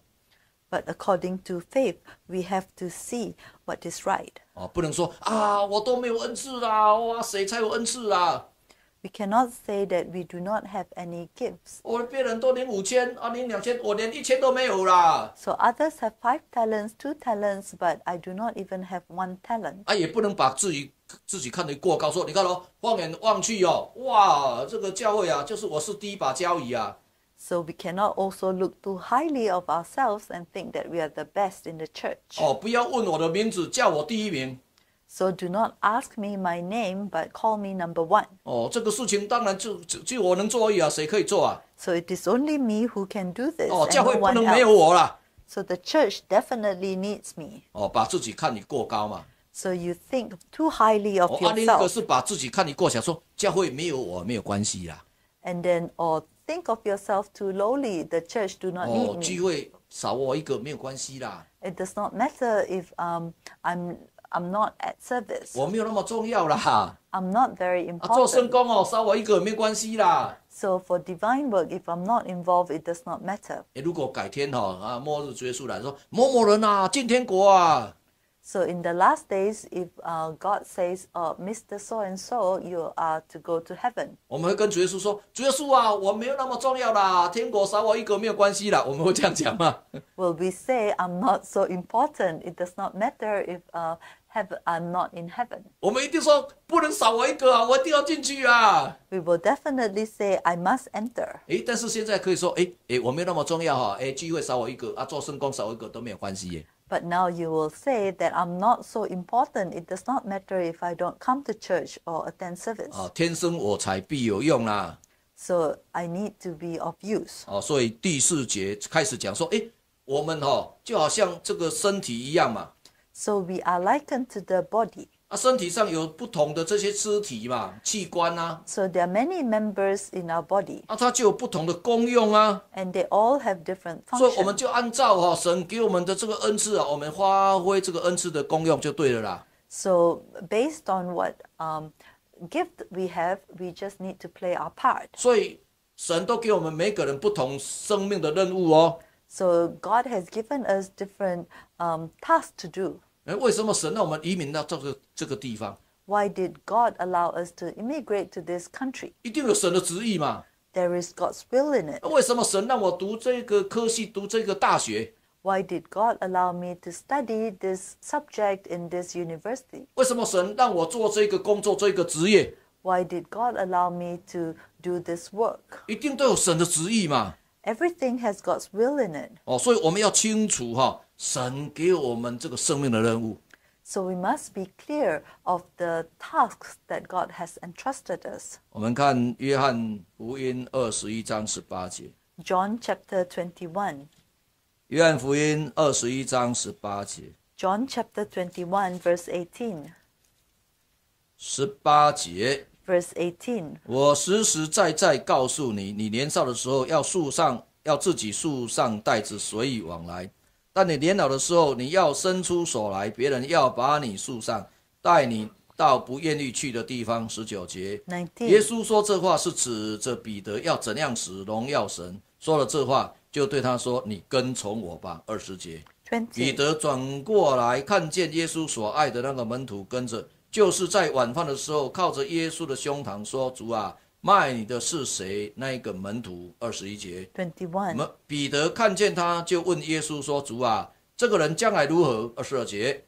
But according to faith, we have to see what is right. 哦，不能说啊，我都没有恩赐啦，哇，谁才有恩赐啊？we cannot say that we do not have any gifts. So others have five talents, two talents, but I do not even have one talent. 啊，
也不能把自己自己看得过高，说你看哦，放眼望去哦，哇，这个教会啊，就是我是第一把交椅啊。
So we cannot also look too highly of ourselves and think that we are the best in the church.
哦，不要问我的名字，叫我第一名。
so do not ask me my name, but call me number one.
哦，这个事情当然就就就我能做而已啊，谁可以做啊
？So it is only me who can do this. 哦，and the church definitely needs me.
哦，把自己看你过高嘛。
So you think too highly of 阿林格 yourself, 是
把自己看你过小，说教会没有我没有关系啦。
and then or think of yourself too lowly. The church do not 哦，need me. 聚会
少我一个没有关系啦。
It does not matter if um, I'm I'm not at service.
service。我没有那么重要啦。
I'm not very important. important。做圣工哦，
稍微一个也没关系
啦。So for divine work, if I'm not involved, it does not matter.
matter。如果改天哈啊，末日耶稣来说某某人啊进天国啊。
So in the last days, if uh, God says, "Oh, Mr. So and So, you are to go to heaven,"
我们会跟主耶稣说：“主耶稣啊，我没有那么重要啦，天国少我一个没有关系啦。”我们会这样讲吗
？Will we say, "I'm not so important. It does not matter if uh, heaven am not in heaven. We will definitely say I must enter. but now you will say that I'm not so important. It does not matter if I don't come to church or attend service. Oh, so I need to be of use.
哦、啊，所以第四节开始讲说，诶，我们哈、哦、就好像这个身体一样嘛。Oh,
so we are likened to the body.
啊，身体上有不同的这些肢体嘛，
器官啊。So there are many members in our body, 啊，它就有不同的功用啊。and they all have different 所以我们 functions.
就按照哈、神给我们的这个恩赐啊，我们发挥这个恩赐的功用就对了啦。
So based on what um, gift we have, we just need to play our part.
所以神都给我们每个人不同生命的任务哦。So God
has given us different um, tasks to do.
哎，为什么神让我们移民到这个这个地方
？Why did God allow us to immigrate to this country？
一定有神的旨意嘛。There is God's will in it。为什么神让我读这个科系，读这个大
学？Why did God allow me to study this subject in this university？
为什么神让我做这个工作，这个职业
？Why did God allow me to do this work？
一定都有神的旨意嘛。
Everything has God's will in it。
哦，所以我们要清楚哈。神给我们这个生命的任务。
So we must be clear of the tasks that God has entrusted us.
我们看约翰福音二十一章十八节。
John chapter twenty one.
约翰福音二十一章十八节。
John chapter twenty one verse eighteen.
十八节。
Verse eighteen.
我实实在在告诉你，你年少的时候要树上要自己树上带着随意往来。但你年老的时候，你要伸出手来，别人要把你束上，带你到不愿意去的地方。十九节，耶稣说这话是指着彼得要怎样使荣耀神。说了这话，就对他说：“你跟从我吧。”二十节，彼得转过来看见耶稣所爱的那个门徒跟着，就是在晚饭的时候靠着耶稣的胸膛说：“主啊。”卖你的是谁？那一个门徒，二十一节。门彼得看见他就问耶稣说：“主啊，这个人将来如何？”二十二节。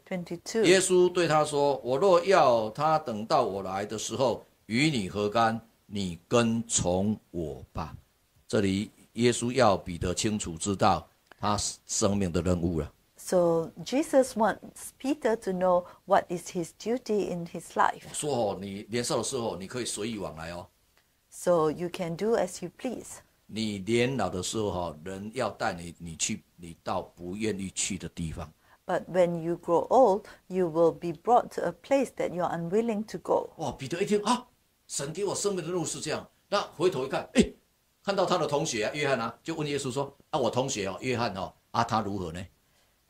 耶稣对他说：“我若要他等到我来的时候，与你何干？你跟从我吧。”这里耶稣要彼得清楚知道他生命的任务了。
So Jesus wants Peter to know what is his duty in his life。
说哦，你年少的时候你可以随意往来哦。So you
can do as you please.
你年老的时候哈，人要带你，你去，你到不愿意去的地方。
But when you grow old, you will be brought to a place that you are unwilling to go. 哇，
彼得一听啊，
神给我生命的路是这样。那回头一看，哎，
看到他的同学、啊、约翰啊，就问耶稣说：“啊，我同学哦，约翰哦，啊，他如何呢？”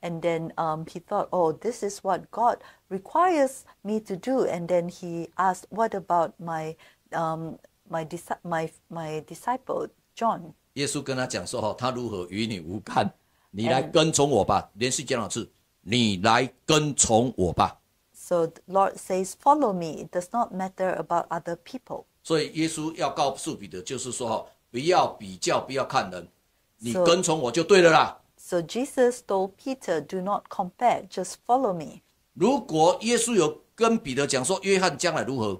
And then um, he thought, oh, this is what God requires me to do. And then he asked, what about my um, my disc my my disciple John，
耶稣跟他讲说：“哈，他如何与你无干，你来跟从我吧。”连续讲两次，“你来跟从我吧。
”So Lord says, "Follow me." It does not matter about other people.
所以耶稣要告诉彼得，就是说：“哈，不要比较，不要看人，你跟从我就对了啦。
”So Jesus told Peter, "Do not compare. Just follow me."
如果耶稣有跟彼得讲说约翰将来如何，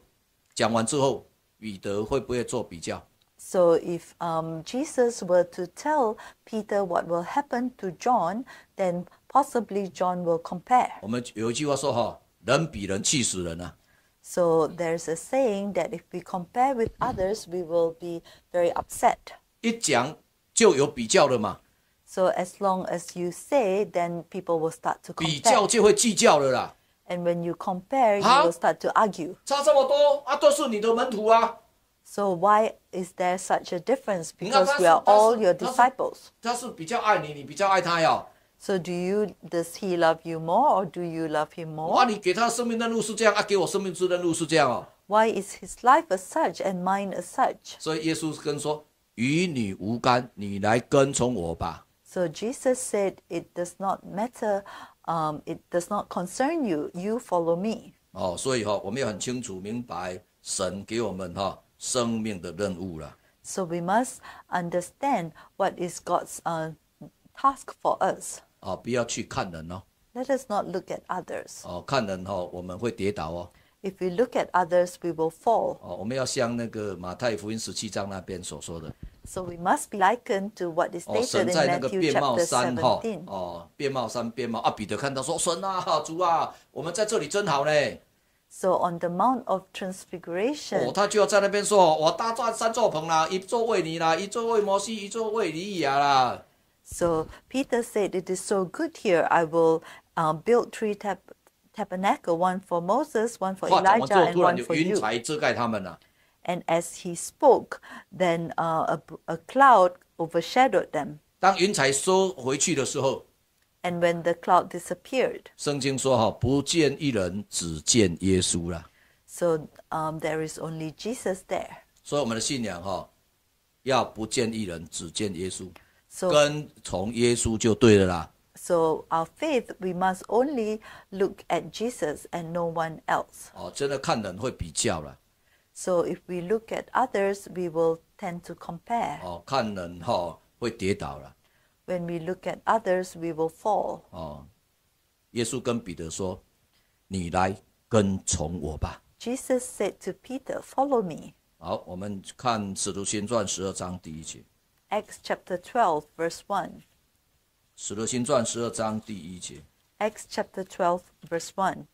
讲完之后。彼得会不会做比较
？So if um, Jesus were to tell Peter what will happen to John, then possibly John will compare.
我们有一句话说哈，人比人气死人啊。
So there's a saying that if we compare with others, we will be very upset.
一讲就有比较了嘛。
So as long as you say, then people will start to compare. 比较就会
计较了啦。
and when you compare, you will start to argue. so why is there such a difference? Because we are all your disciples. so do you does he love you more or do you love him more? why is his life as such and mine as such? 所以
耶稣跟说：“与你无干，你来跟从我吧。”
So Jesus said, "It does not matter um, It does not concern you. You follow me.
哦，所以哈，我们要很清楚明白神给我们哈生命的任务了。
So we must understand what is God's uh task for us.
哦，不要去看人哦。
Let us not look at others.
哦，看人哈，我们会跌倒哦。
If we look at others, we will fall.
哦，我们要像那个马太福音十七章那边所说的。
So we must be likened to what is stated in Matthew chapter seventeen. 哦，神在那个变貌山哈。
哦，变貌山变貌啊！彼得看到说，神啊，主啊，我们在这里真好嘞。
So on the Mount of Transfiguration，哦，
他就要在那边说，我搭三座棚啦，一座为你啦，一座为摩西，一座为利亚啦。
So Peter said, "It is so good here. I will uh, build three tabernacles: one for Moses, one for Elijah, and one for you." 突然就云彩
遮盖他们了。
And as he spoke, then uh, a, a cloud overshadowed them.
当云彩收回去的时候
，And when the cloud disappeared，
圣经说哈，不见一人，只见耶稣啦。
So um, there is only Jesus there.
所以我们的信仰哈，要不见一人，只见耶稣，So 跟从耶稣就对了啦。
So our faith, we must only look at Jesus and no one else.
哦，真的看人会比较啦。
so if we look at others, we will tend to compare.
哦，看人哈、哦、会跌倒了。
When oh, we look at others, we will fall.
哦，耶稣跟彼得说：“你来跟从我吧。”
oh，Jesus said to Peter, "Follow me."
好，我们看《使徒行传》十二章第一节。
Acts chapter twelve, verse one. one.《
使徒行传》十二章第一节。
Acts chapter twelve, verse one.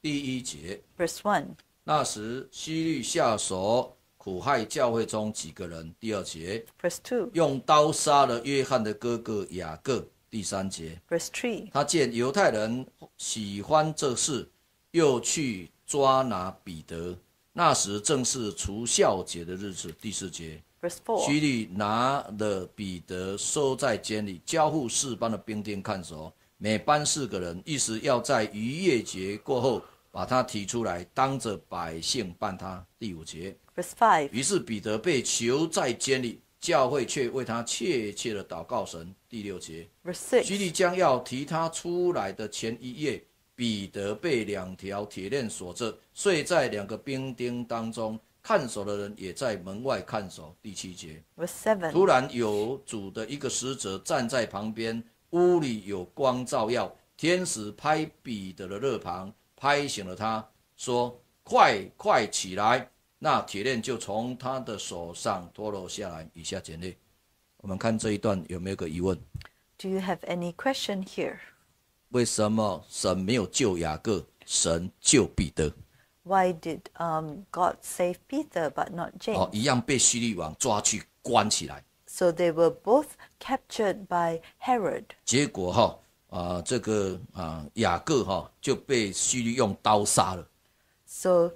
第一节。Verse one. 那时，希律下手苦害教会中几个人。第二节，用刀杀了约翰的哥哥雅各。第三节，他见犹太人喜欢这事，又去抓拿彼得。那时正是除孝节的日子。第四节，希律拿了彼得，收在监里，交付四班的兵丁看守，每班四个人，意思要在逾越节过后。把他提出来，当着百姓办他。第五节。于是彼得被囚在监里，教会却为他切切的祷告神。第六节。徐利将要提他出来的前一夜，彼得被两条铁链锁着，睡在两个兵丁当中，看守的人也在门外看守。第七节。突然有主的一个使者站在旁边，屋里有光照耀，天使拍彼得的肋旁。拍醒了他，说：“快快起来！”那铁链就从他的手上脱落下来。以下简略，我们看这一段有没有个疑问
？Do you have any question here？
为什么神没有救雅各，神救彼得
？Why did um God save Peter but not James？哦，
一样被叙利王抓去关起来。
So they were both captured by Herod。
结果哈。啊，这个啊，雅各哈就被叙律用刀杀了。
So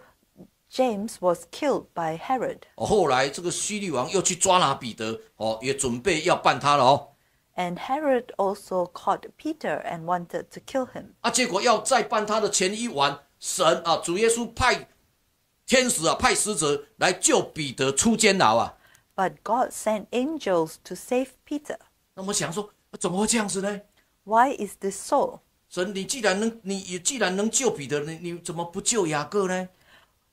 James was killed by Herod. 后
来这个叙律王又去抓拿彼得，哦，也准备要办他了哦。
And Herod also caught Peter and wanted to kill him.
啊，结果要在办他的前一晚，神啊，主耶稣派天使啊，派使者来救彼得出监牢啊。
But God sent angels to save Peter. 那我想说，怎么会这样子呢？Why is this so？
神，你既然能，你既然能救彼得，你你怎么不救雅各呢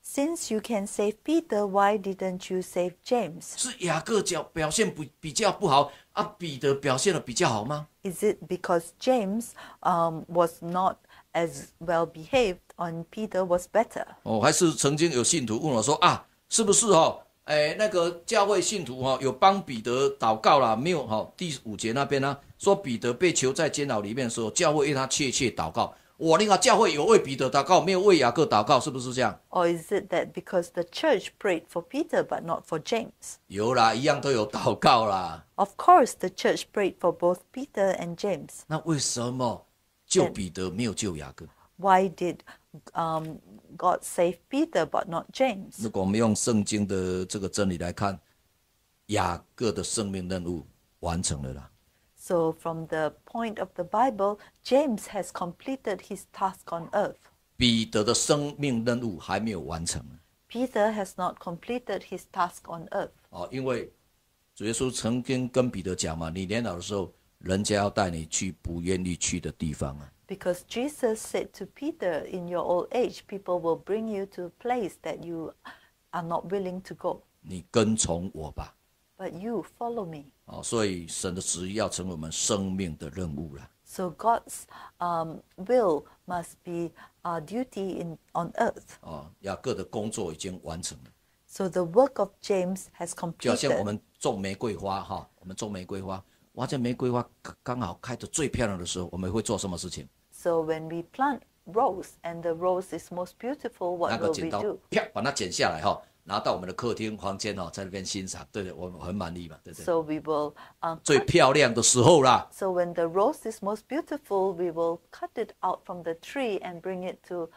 ？Since you can save Peter, why didn't you save James？
是雅各表表现不比较不好啊？彼得表现的比较好吗
？Is it because James um was not as well behaved and Peter was better？
哦，还是曾经有信徒问我说啊，是不是哦？哎，那个教会信徒哈有帮彼得祷告啦，没有哈？第五节那边呢？说彼得被囚在监牢里面的时候，教会为他切切祷告。我那个教会有为彼得祷告，没有为雅各祷告，是不是这样
？Or is it that because the church prayed for Peter but not for James？
有啦，一样都有祷告啦。
Of course, the church prayed for both Peter and James.
那为什么救彼得没有救雅各
？Why did um God save Peter but not James？
如果我们用圣经的这个真理来看，雅各的生命任务完成了啦。
So from the point of the Bible, James has completed his task on earth. Peter has not completed his task on earth. Because Jesus said to Peter, in your old age, people will bring you to a place that you are not willing to go.
你跟从我吧。
But you follow me。
哦，所以神的旨意要成为我们生命的任务了。
So God's um will must be our duty in on earth。
哦，雅各的工作已经完成了。
So the work of James has completed。就像我们
种玫瑰花哈，我们种玫瑰花，哇，这玫瑰花刚好开的最漂亮的时候，我们会做什么事情
？So when we plant rose and the rose is most beautiful, what will we do?
咔，把它剪下来哈。拿到我们的客厅、房间哦，在那边欣赏，对对，我很满意嘛，对对。So
we will, um, 最
漂亮的时候啦。
So when the rose is most beautiful, we will cut it out from the tree and bring it to, u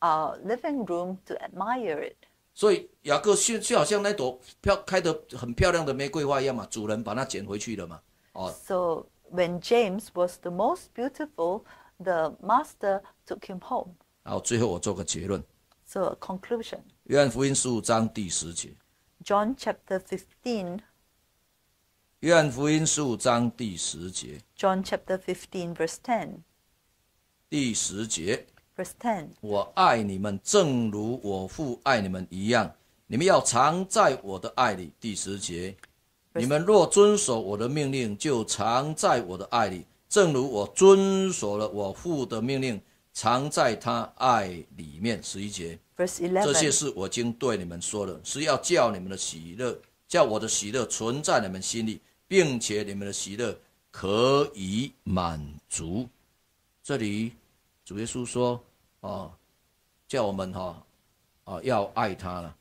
our living room to admire it.
所以雅各最就好像那朵漂开的很漂亮的玫瑰花一样嘛，主人把它捡回去了嘛，哦。
So when James was the most beautiful, the master took him home.
然后最后我做个结论。
So conclusion.
约翰福音书章第十节。
John chapter fifteen。
约翰福音书章第十节。
John chapter fifteen verse ten。
第十节。verse ten。我爱你们，正如我父爱你们一样。你们要常在我的爱里。第十节。你们若遵守我的命令，就常在我的爱里。正如我遵守了我父的命令。藏在他爱里面，十一节。
这些事
我经对你们说了，是要叫你们的喜乐，叫我的喜乐存在你们心里，并且你们的喜乐可以满足。这里主耶稣说：“哦，叫我们哈，哦要爱他了。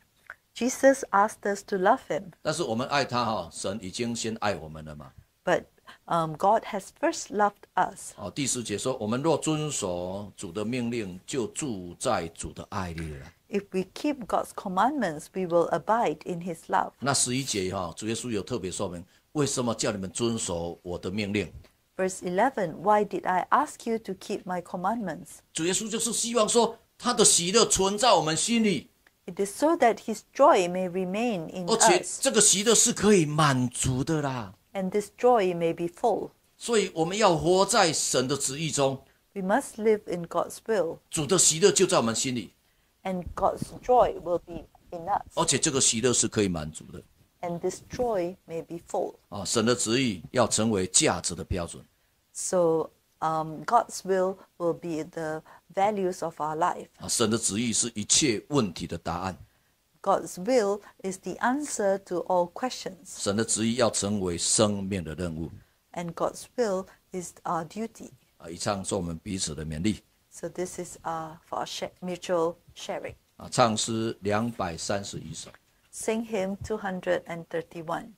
”Jesus asked us to love him. 但是
我们爱他哈，神已经先爱我们了嘛
？But um, God has first loved us.
哦，第十节说，我们若遵守主的命令，就住在主的爱里了。
If we keep God's commandments, we will abide in His love.
那十一节哈、哦，主耶稣有特别说明，为什么叫你们遵守我的命令
？Verse 11 Why did I ask you to keep my commandments?
主耶稣就是希望说，他的喜乐存在我们心里
，It is so that his joy may remain in 而且 us. 这个喜乐是可以满足的啦。and this joy may be full.
所以我们要活在神的旨意中。
We must live in God's will.
主的喜乐就在我们心里。
And God's joy will be in us.
而且这个喜乐是可以满足的。
And this joy may be full.
啊，神的旨意要成为价值的标准。
So um, God's will will be the values of our life.
啊，神的旨意是一切问题的答案。
God's will is the answer to all questions. And God's will is our duty. So this is uh, for our mutual sharing.
啊！唱诗两百三十一首。
Sing hymn 231.